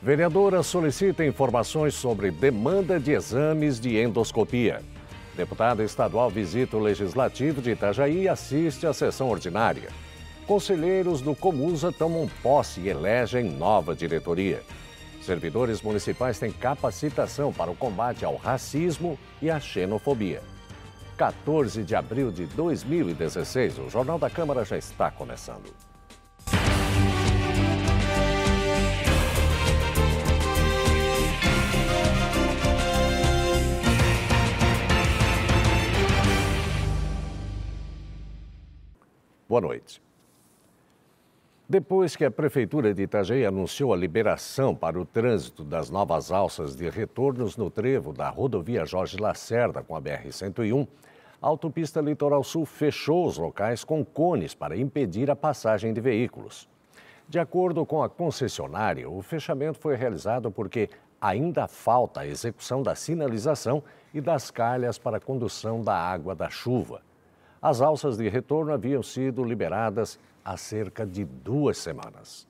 Vereadora solicita informações sobre demanda de exames de endoscopia. Deputada estadual visita o Legislativo de Itajaí e assiste à sessão ordinária. Conselheiros do Comusa tomam posse e elegem nova diretoria. Servidores municipais têm capacitação para o combate ao racismo e à xenofobia. 14 de abril de 2016, o Jornal da Câmara já está começando. Boa noite. Depois que a Prefeitura de Itajaí anunciou a liberação para o trânsito das novas alças de retornos no trevo da rodovia Jorge Lacerda com a BR-101, a autopista Litoral Sul fechou os locais com cones para impedir a passagem de veículos. De acordo com a concessionária, o fechamento foi realizado porque ainda falta a execução da sinalização e das calhas para condução da água da chuva. As alças de retorno haviam sido liberadas há cerca de duas semanas.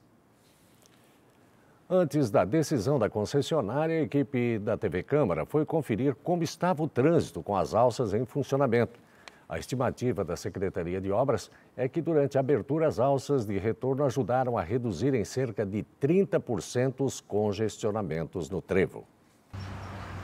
Antes da decisão da concessionária, a equipe da TV Câmara foi conferir como estava o trânsito com as alças em funcionamento. A estimativa da Secretaria de Obras é que durante a abertura as alças de retorno ajudaram a reduzir em cerca de 30% os congestionamentos no trevo.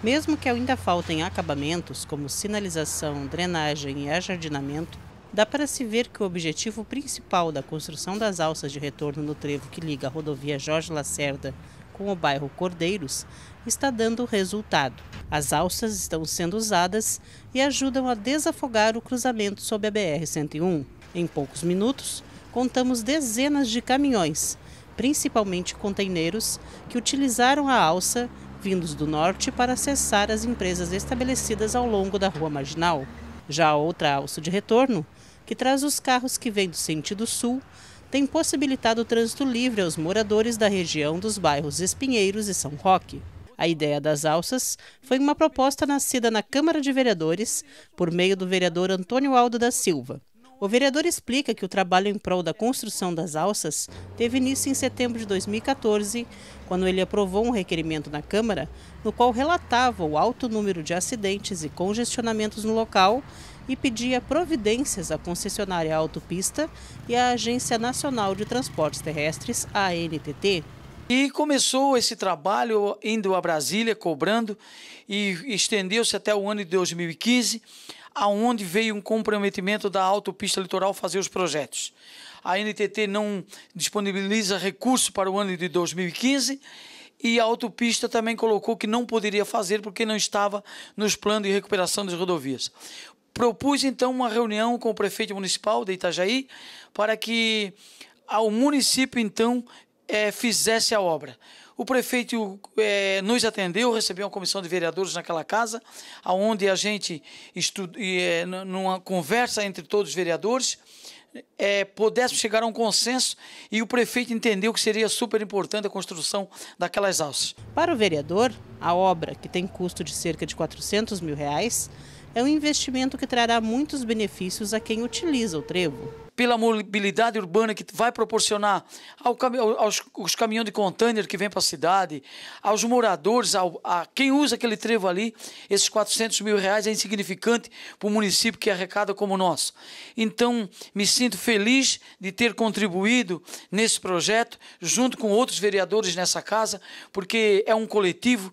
Mesmo que ainda faltem acabamentos, como sinalização, drenagem e ajardinamento, dá para se ver que o objetivo principal da construção das alças de retorno no trevo que liga a rodovia Jorge Lacerda com o bairro Cordeiros está dando resultado. As alças estão sendo usadas e ajudam a desafogar o cruzamento sob a BR-101. Em poucos minutos, contamos dezenas de caminhões, principalmente containeiros, que utilizaram a alça vindos do norte para acessar as empresas estabelecidas ao longo da rua marginal. Já a outra alça de retorno, que traz os carros que vêm do sentido sul, tem possibilitado o trânsito livre aos moradores da região dos bairros Espinheiros e São Roque. A ideia das alças foi uma proposta nascida na Câmara de Vereadores por meio do vereador Antônio Aldo da Silva, o vereador explica que o trabalho em prol da construção das alças teve início em setembro de 2014, quando ele aprovou um requerimento na Câmara, no qual relatava o alto número de acidentes e congestionamentos no local e pedia providências à concessionária Autopista e à Agência Nacional de Transportes Terrestres, ANTT. E começou esse trabalho indo a Brasília cobrando e estendeu-se até o ano de 2015 aonde veio um comprometimento da autopista litoral fazer os projetos. A NTT não disponibiliza recurso para o ano de 2015 e a autopista também colocou que não poderia fazer porque não estava nos planos de recuperação das rodovias. Propus então uma reunião com o prefeito municipal de Itajaí para que o município então é, fizesse a obra. O prefeito é, nos atendeu, recebeu uma comissão de vereadores naquela casa, onde a gente, é, numa conversa entre todos os vereadores, é, pudéssemos chegar a um consenso e o prefeito entendeu que seria super importante a construção daquelas alças. Para o vereador, a obra, que tem custo de cerca de 400 mil reais, é um investimento que trará muitos benefícios a quem utiliza o trevo. Pela mobilidade urbana que vai proporcionar ao, aos, aos caminhões de contêiner que vêm para a cidade, aos moradores, ao, a quem usa aquele trevo ali, esses 400 mil reais é insignificante para o município que arrecada como o nosso. Então, me sinto feliz de ter contribuído nesse projeto, junto com outros vereadores nessa casa, porque é um coletivo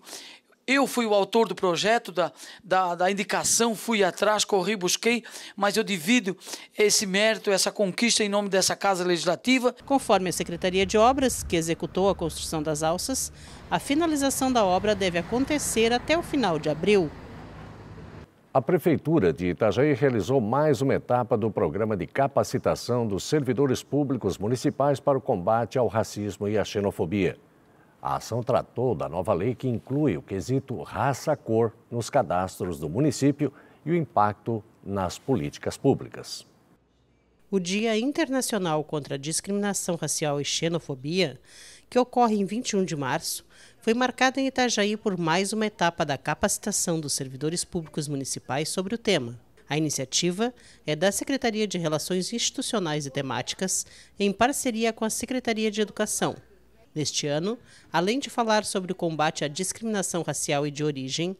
eu fui o autor do projeto, da, da, da, indicação, fui atrás, corri, busquei, mas eu divido esse mérito, essa conquista em nome dessa Casa Legislativa. Conforme a Secretaria de Obras, que executou a construção das alças, a finalização da obra deve acontecer até o final de abril. A Prefeitura de Itajaí realizou mais uma etapa do programa de capacitação dos servidores públicos municipais para o combate ao racismo e à xenofobia. A ação tratou da nova lei que inclui o quesito raça-cor nos cadastros do município e o impacto nas políticas públicas. O Dia Internacional contra a Discriminação Racial e Xenofobia, que ocorre em 21 de março, foi marcado em Itajaí por mais uma etapa da capacitação dos servidores públicos municipais sobre o tema. A iniciativa é da Secretaria de Relações Institucionais e Temáticas, em parceria com a Secretaria de Educação, Neste ano, além de falar sobre o combate à discriminação racial e de origem,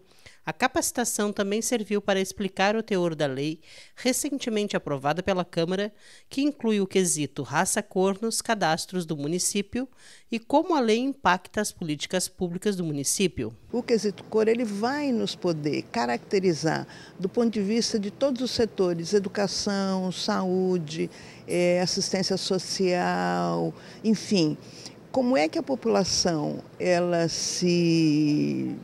a capacitação também serviu para explicar o teor da lei, recentemente aprovada pela Câmara, que inclui o quesito raça-cor nos cadastros do município e como a lei impacta as políticas públicas do município. O quesito cor ele vai nos poder caracterizar do ponto de vista de todos os setores, educação, saúde, eh, assistência social, enfim, como é que a população ela se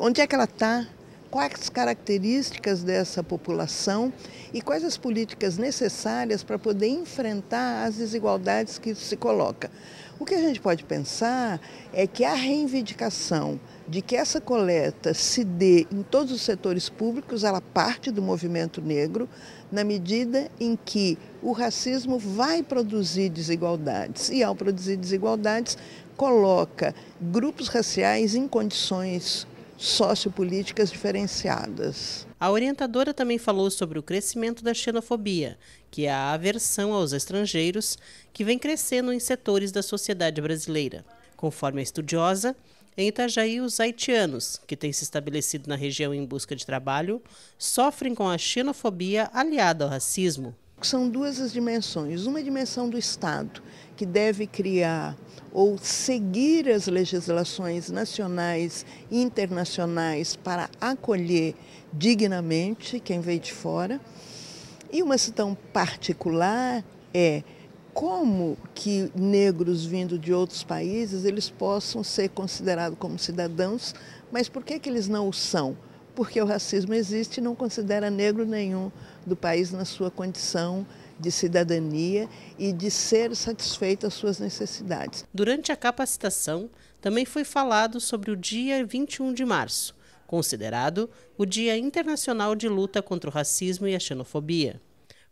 onde é que ela está quais as características dessa população e quais as políticas necessárias para poder enfrentar as desigualdades que isso se coloca. O que a gente pode pensar é que a reivindicação de que essa coleta se dê em todos os setores públicos, ela parte do movimento negro, na medida em que o racismo vai produzir desigualdades. E ao produzir desigualdades, coloca grupos raciais em condições sociopolíticas diferenciadas. A orientadora também falou sobre o crescimento da xenofobia, que é a aversão aos estrangeiros que vem crescendo em setores da sociedade brasileira. Conforme a estudiosa, em Itajaí, os haitianos, que têm se estabelecido na região em busca de trabalho, sofrem com a xenofobia aliada ao racismo são duas as dimensões. Uma é dimensão do Estado, que deve criar ou seguir as legislações nacionais e internacionais para acolher dignamente quem veio de fora. E uma questão particular é como que negros vindo de outros países eles possam ser considerados como cidadãos, mas por que, que eles não o são? porque o racismo existe e não considera negro nenhum do país na sua condição de cidadania e de ser satisfeita às suas necessidades. Durante a capacitação, também foi falado sobre o dia 21 de março, considerado o Dia Internacional de Luta contra o Racismo e a Xenofobia.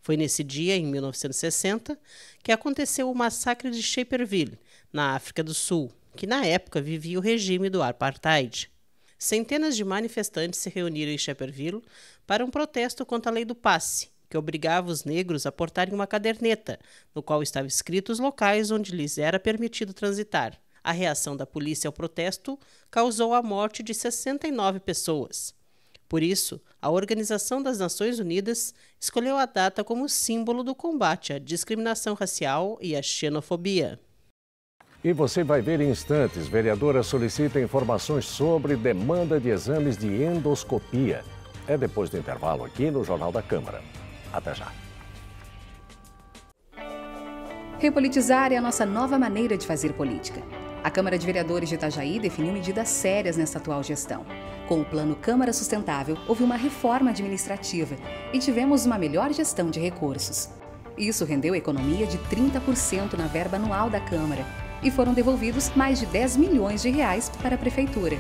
Foi nesse dia, em 1960, que aconteceu o massacre de Shaperville, na África do Sul, que na época vivia o regime do apartheid centenas de manifestantes se reuniram em Shepherdville para um protesto contra a lei do passe, que obrigava os negros a portarem uma caderneta, no qual estavam escritos os locais onde lhes era permitido transitar. A reação da polícia ao protesto causou a morte de 69 pessoas. Por isso, a Organização das Nações Unidas escolheu a data como símbolo do combate à discriminação racial e à xenofobia. E você vai ver em instantes. Vereadora solicita informações sobre demanda de exames de endoscopia. É depois do intervalo aqui no Jornal da Câmara. Até já. Repolitizar é a nossa nova maneira de fazer política. A Câmara de Vereadores de Itajaí definiu medidas sérias nessa atual gestão. Com o Plano Câmara Sustentável, houve uma reforma administrativa e tivemos uma melhor gestão de recursos. Isso rendeu economia de 30% na verba anual da Câmara e foram devolvidos mais de 10 milhões de reais para a prefeitura.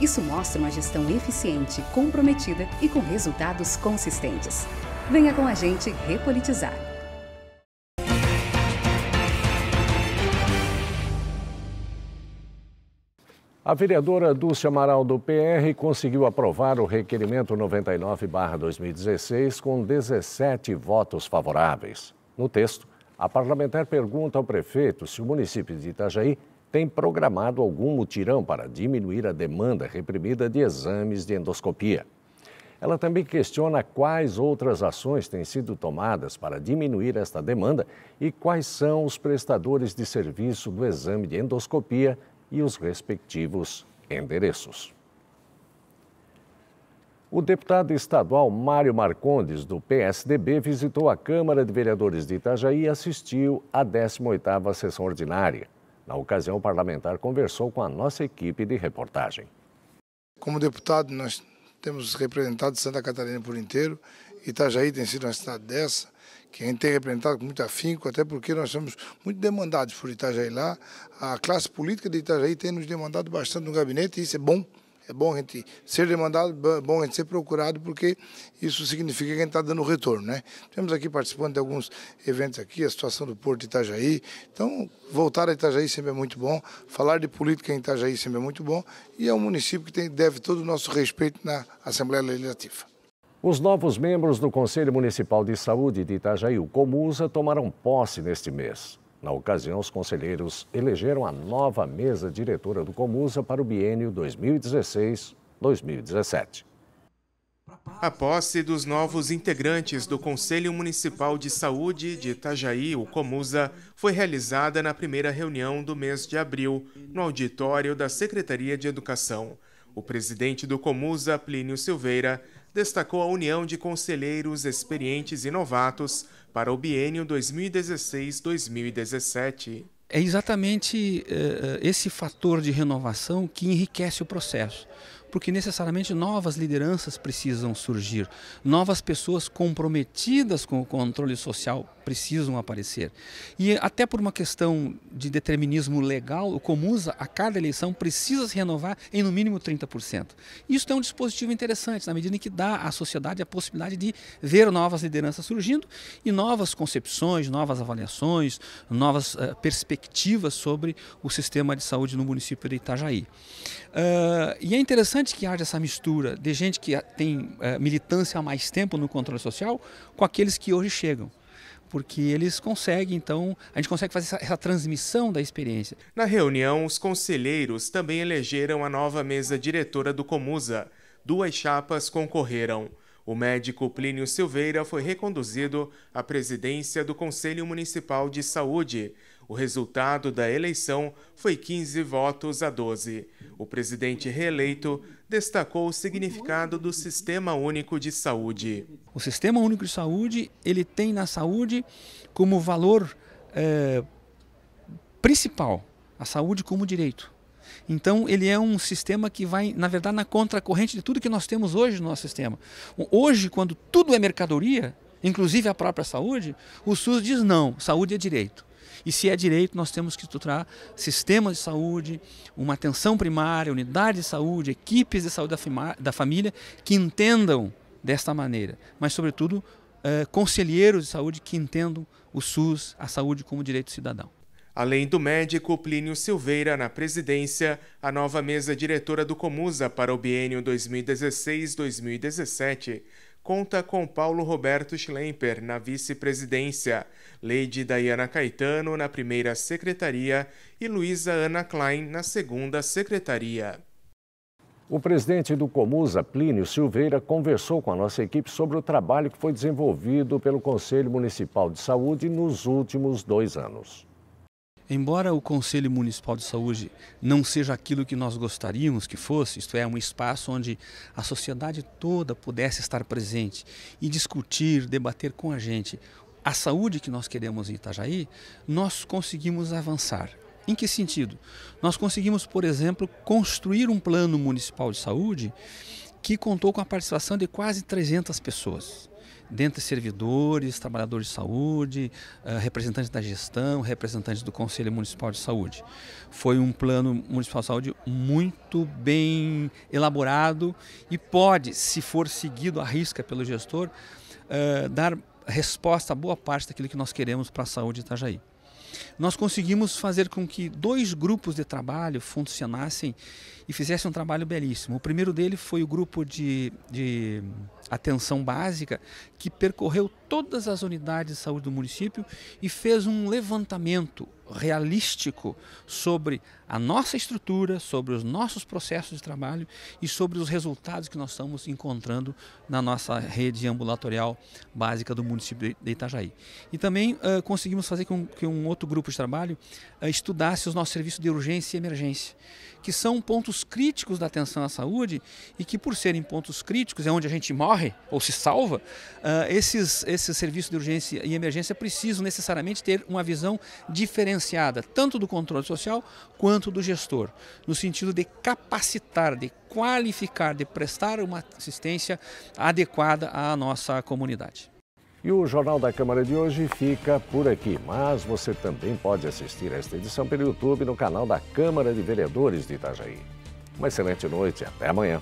Isso mostra uma gestão eficiente, comprometida e com resultados consistentes. Venha com a gente repolitizar. A vereadora Dulce Amaral do PR conseguiu aprovar o requerimento 99-2016 com 17 votos favoráveis. No texto, a parlamentar pergunta ao prefeito se o município de Itajaí tem programado algum mutirão para diminuir a demanda reprimida de exames de endoscopia. Ela também questiona quais outras ações têm sido tomadas para diminuir esta demanda e quais são os prestadores de serviço do exame de endoscopia e os respectivos endereços. O deputado estadual Mário Marcondes, do PSDB, visitou a Câmara de Vereadores de Itajaí e assistiu à 18ª sessão ordinária. Na ocasião, o parlamentar conversou com a nossa equipe de reportagem. Como deputado, nós temos representado Santa Catarina por inteiro. Itajaí tem sido uma cidade dessa, que a gente tem representado com muito afinco, até porque nós somos muito demandados por Itajaí lá. A classe política de Itajaí tem nos demandado bastante no gabinete e isso é bom. É bom a gente ser demandado, bom a gente ser procurado, porque isso significa que a gente está dando retorno, né? Temos aqui participando de alguns eventos aqui, a situação do Porto de Itajaí. Então, voltar a Itajaí sempre é muito bom, falar de política em Itajaí sempre é muito bom, e é um município que tem, deve todo o nosso respeito na Assembleia Legislativa. Os novos membros do Conselho Municipal de Saúde de Itajaí, o Comusa, tomarão posse neste mês. Na ocasião, os conselheiros elegeram a nova mesa diretora do Comusa para o biênio 2016-2017. A posse dos novos integrantes do Conselho Municipal de Saúde de Itajaí, o Comusa, foi realizada na primeira reunião do mês de abril, no auditório da Secretaria de Educação. O presidente do Comusa, Plínio Silveira, destacou a união de conselheiros experientes e novatos para o biênio 2016-2017. É exatamente uh, esse fator de renovação que enriquece o processo, porque necessariamente novas lideranças precisam surgir, novas pessoas comprometidas com o controle social precisam aparecer. E até por uma questão de determinismo legal, o Comusa, a cada eleição, precisa se renovar em no mínimo 30%. Isso é um dispositivo interessante, na medida em que dá à sociedade a possibilidade de ver novas lideranças surgindo e novas concepções, novas avaliações, novas uh, perspectivas sobre o sistema de saúde no município de Itajaí. Uh, e é interessante que haja essa mistura de gente que tem uh, militância há mais tempo no controle social com aqueles que hoje chegam porque eles conseguem, então, a gente consegue fazer essa, essa, transmissão da experiência. Na reunião, os conselheiros também elegeram a nova mesa diretora do Comusa. Duas chapas concorreram. O médico Plínio Silveira foi reconduzido à presidência do Conselho Municipal de Saúde. O resultado da eleição foi 15 votos a 12. O presidente reeleito destacou o significado do Sistema Único de Saúde. O Sistema Único de Saúde ele tem na saúde como valor é, principal a saúde como direito. Então, ele é um sistema que vai, na verdade, na contracorrente de tudo que nós temos hoje no nosso sistema. Hoje, quando tudo é mercadoria, inclusive a própria saúde, o SUS diz não, saúde é direito. E se é direito, nós temos que estruturar sistemas de saúde, uma atenção primária, unidade de saúde, equipes de saúde da, da família que entendam desta maneira, mas, sobretudo, eh, conselheiros de saúde que entendam o SUS, a saúde como direito cidadão. Além do médico Plínio Silveira na presidência, a nova mesa diretora do Comusa para o biênio 2016-2017 conta com Paulo Roberto Schlemper na vice-presidência, Lady Dayana Caetano na primeira secretaria e Luísa Ana Klein na segunda secretaria. O presidente do Comusa, Plínio Silveira, conversou com a nossa equipe sobre o trabalho que foi desenvolvido pelo Conselho Municipal de Saúde nos últimos dois anos. Embora o Conselho Municipal de Saúde não seja aquilo que nós gostaríamos que fosse, isto é, um espaço onde a sociedade toda pudesse estar presente e discutir, debater com a gente a saúde que nós queremos em Itajaí, nós conseguimos avançar. Em que sentido? Nós conseguimos, por exemplo, construir um plano municipal de saúde que contou com a participação de quase 300 pessoas dentre servidores, trabalhadores de saúde, ah, representantes da gestão, representantes do Conselho Municipal de Saúde. Foi um plano municipal de saúde muito bem elaborado e pode, se for seguido à risca pelo gestor, ah, dar resposta a boa parte daquilo que nós queremos para a saúde de Itajaí nós conseguimos fazer com que dois grupos de trabalho funcionassem e fizessem um trabalho belíssimo. O primeiro dele foi o grupo de, de atenção básica, que percorreu todas as unidades de saúde do município e fez um levantamento realístico sobre a nossa estrutura, sobre os nossos processos de trabalho e sobre os resultados que nós estamos encontrando na nossa rede ambulatorial básica do município de Itajaí. E também uh, conseguimos fazer com que um outro grupo de trabalho uh, estudasse os nossos serviços de urgência e emergência, que são pontos críticos da atenção à saúde e que, por serem pontos críticos, é onde a gente morre ou se salva, uh, esses, esses serviços de urgência e emergência precisam necessariamente ter uma visão diferenciada diferenciada tanto do controle social quanto do gestor, no sentido de capacitar, de qualificar, de prestar uma assistência adequada à nossa comunidade. E o Jornal da Câmara de hoje fica por aqui, mas você também pode assistir esta edição pelo YouTube no canal da Câmara de Vereadores de Itajaí. Uma excelente noite e até amanhã.